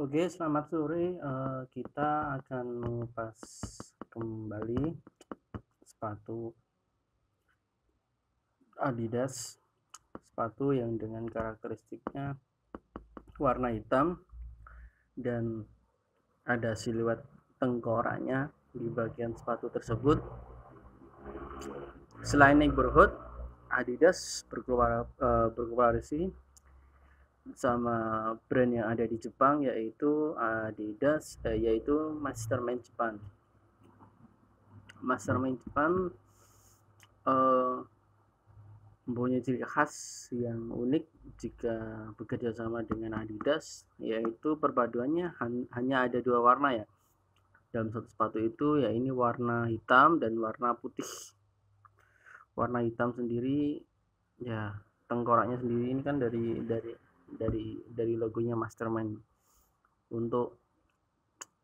Oke, selamat sore. Uh, kita akan mengupas kembali sepatu Adidas, sepatu yang dengan karakteristiknya warna hitam dan ada siluet tengkoraknya di bagian sepatu tersebut. Selain neighborhood, Adidas berkeluar, eh, berkolaborasi sama brand yang ada di Jepang yaitu Adidas eh, yaitu Mastermind Jepang. Mastermind Jepang eh, mempunyai ciri khas yang unik jika bekerja sama dengan Adidas yaitu perpaduannya hanya ada dua warna ya dalam satu sepatu itu ya ini warna hitam dan warna putih warna hitam sendiri ya tengkoraknya sendiri ini kan dari dari dari dari logonya Mastermind untuk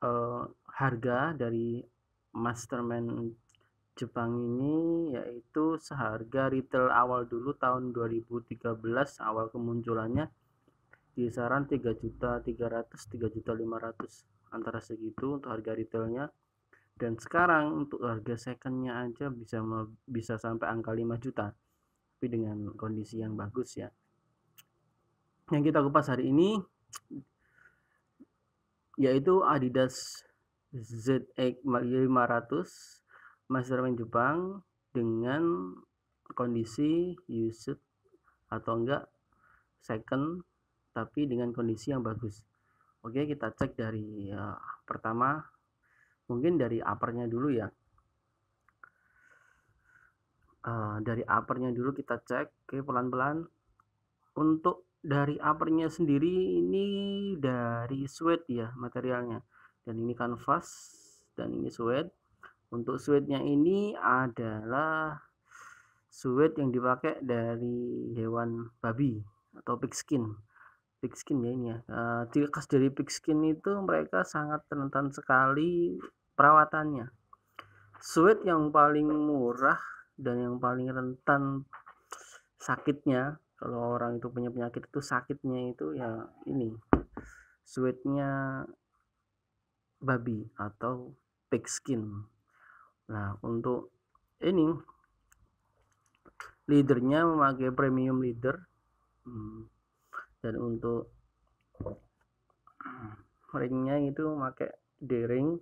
uh, harga dari Mastermind Jepang ini yaitu seharga retail awal dulu tahun 2013 awal kemunculannya kisaran 3 juta 300 3 juta 500 antara segitu untuk harga retailnya dan sekarang untuk harga secondnya aja bisa bisa sampai angka 5 juta tapi dengan kondisi yang bagus ya yang kita kupas hari ini yaitu Adidas ZX500 Masterman Jepang dengan kondisi used atau enggak second tapi dengan kondisi yang bagus oke kita cek dari ya, pertama mungkin dari uppernya dulu ya uh, dari uppernya dulu kita cek ke pelan-pelan untuk dari uppernya sendiri ini dari suede ya materialnya dan ini kanvas dan ini suede untuk suede-nya ini adalah suede yang dipakai dari hewan babi atau pigskin pigskin ya ini ya eh, ciri khas dari pigskin itu mereka sangat rentan sekali perawatannya suede yang paling murah dan yang paling rentan sakitnya kalau orang itu punya penyakit itu sakitnya itu ya ini sweetnya babi atau pig skin nah untuk ini leadernya memakai premium leader hmm, dan untuk ringnya itu memakai D-ring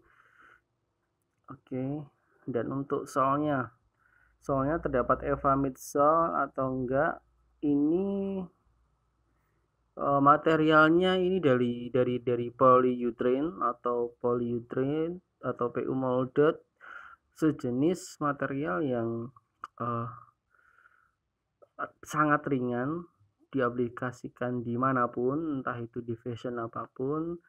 oke dan untuk soalnya soalnya terdapat Eva midsole atau enggak ini uh, materialnya ini dari dari dari polyurethane atau polyurethane atau PU molded sejenis material yang uh, sangat ringan diaplikasikan dimanapun entah itu di fashion apapun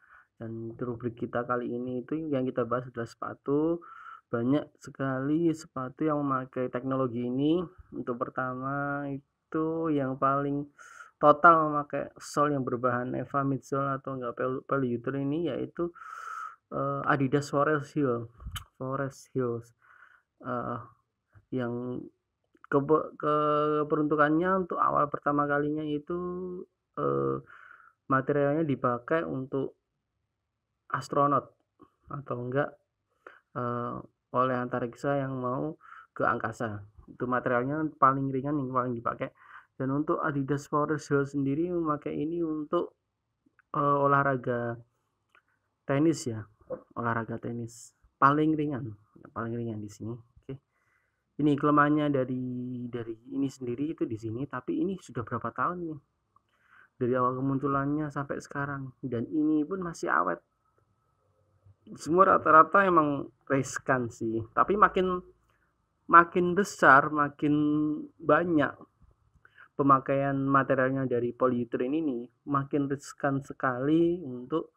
dan rubrik kita kali ini itu yang kita bahas adalah sepatu banyak sekali sepatu yang memakai teknologi ini untuk pertama itu yang paling total memakai sol yang berbahan Eva midsole atau enggak polyurethane ini yaitu uh, Adidas Forest Hill Forest Hills uh, yang ke, ke peruntukannya untuk awal pertama kalinya itu uh, materialnya dipakai untuk astronot atau enggak uh, oleh antariksa yang mau ke angkasa itu materialnya paling ringan yang paling dipakai dan untuk Adidas Power Shield sendiri memakai ini untuk uh, olahraga tenis ya olahraga tenis paling ringan paling ringan di sini oke okay. ini kelemahannya dari dari ini sendiri itu di sini tapi ini sudah berapa tahun nih dari awal kemunculannya sampai sekarang dan ini pun masih awet semua rata-rata emang riskan sih tapi makin makin besar makin banyak pemakaian materialnya dari polyurethane ini makin riskan sekali untuk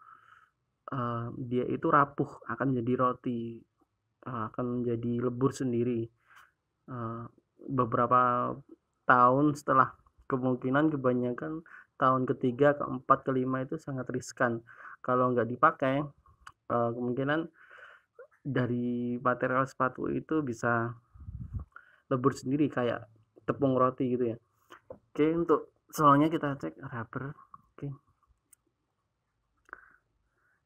uh, dia itu rapuh akan menjadi roti uh, akan menjadi lebur sendiri uh, beberapa tahun setelah kemungkinan kebanyakan tahun ketiga keempat kelima itu sangat riskan kalau nggak dipakai uh, kemungkinan dari material sepatu itu bisa lebur sendiri kayak tepung roti gitu ya oke untuk soalnya kita cek rubber oke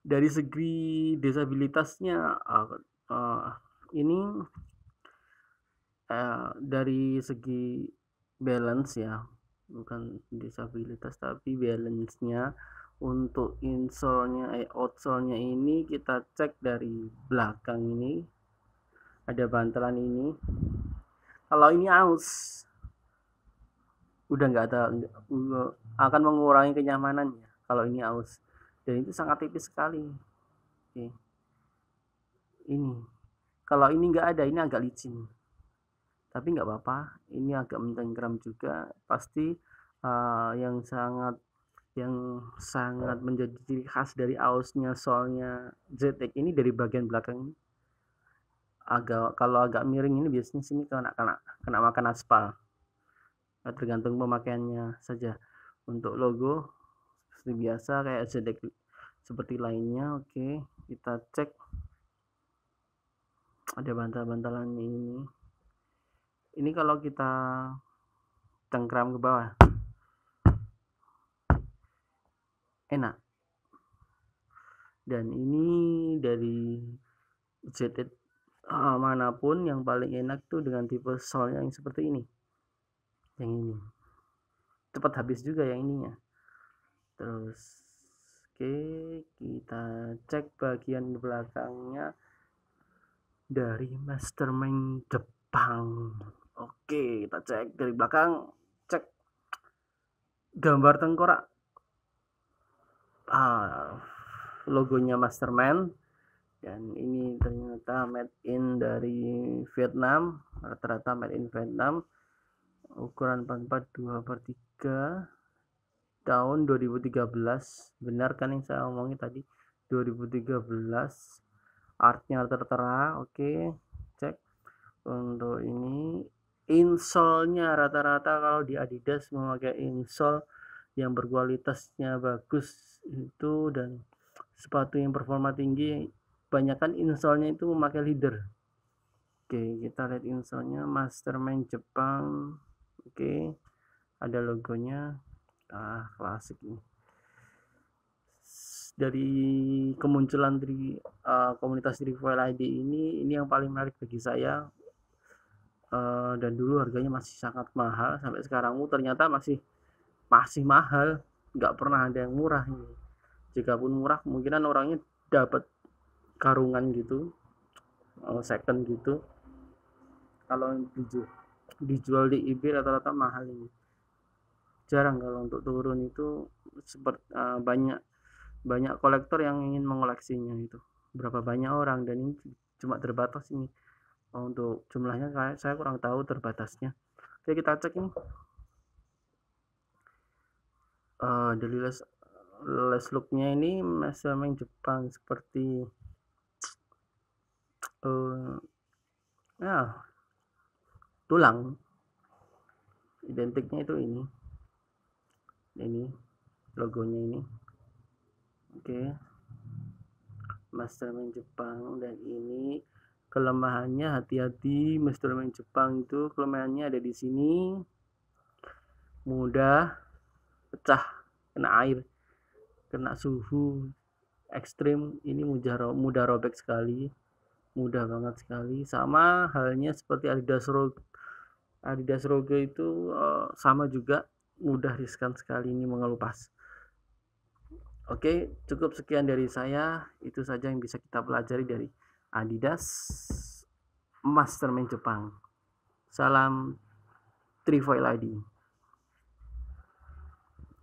dari segi disabilitasnya uh, uh, ini uh, dari segi balance ya bukan disabilitas tapi balance-nya untuk insole-nya eh, outsole-nya ini kita cek dari belakang ini ada bantalan ini kalau ini aus udah nggak ada akan mengurangi kenyamanannya kalau ini aus dan itu sangat tipis sekali oke ini kalau ini nggak ada ini agak licin tapi nggak apa-apa ini agak mencengkeram juga pasti uh, yang sangat yang sangat menjadi ciri khas dari ausnya soalnya zetek ini dari bagian belakang ini agak kalau agak miring ini biasanya sini kena kena kena makan aspal Nah, tergantung pemakaiannya saja untuk logo seperti biasa kayak zedek seperti lainnya oke kita cek ada bantal bantalan ini ini kalau kita cengkram ke bawah enak dan ini dari JT uh, eh, manapun yang paling enak tuh dengan tipe sol yang seperti ini yang ini cepat habis juga yang ininya terus oke okay, kita cek bagian belakangnya dari mastermind Jepang oke okay, kita cek dari belakang cek gambar tengkorak ah logonya mastermind dan ini ternyata made in dari Vietnam rata-rata made in Vietnam ukuran 44 2 per 3 tahun 2013 benar kan yang saya omongin tadi 2013 artnya tertera oke okay. cek untuk ini insolnya rata-rata kalau di Adidas memakai insol yang berkualitasnya bagus itu dan sepatu yang performa tinggi banyakkan insolnya itu memakai leader oke kita lihat insolnya mastermind Jepang oke okay. ada logonya ah klasik nih dari kemunculan dari uh, komunitas Refuel ID ini ini yang paling menarik bagi saya uh, dan dulu harganya masih sangat mahal sampai sekarang oh, ternyata masih masih mahal nggak pernah ada yang murah ini jika pun murah kemungkinan orangnya dapat karungan gitu uh, second gitu kalau yang tujuh dijual di eBay rata-rata mahal ini jarang kalau untuk turun itu seperti uh, eh, banyak banyak kolektor yang ingin mengoleksinya itu berapa banyak orang dan ini cuma terbatas ini oh, untuk jumlahnya saya, saya kurang tahu terbatasnya oke kita cek ini uh, eh, dari les, les looknya ini main Jepang seperti uh, ya tulang identiknya itu ini ini logonya ini oke okay. mastermind Jepang dan ini kelemahannya hati-hati mastermind Jepang itu kelemahannya ada di sini mudah pecah kena air kena suhu ekstrim ini mudah robek sekali mudah banget sekali sama halnya seperti Adidas Rogue Adidas Rogue itu eh, sama juga mudah riskan sekali ini mengelupas Oke cukup sekian dari saya itu saja yang bisa kita pelajari dari Adidas Mastermind Jepang Salam Trifoil ID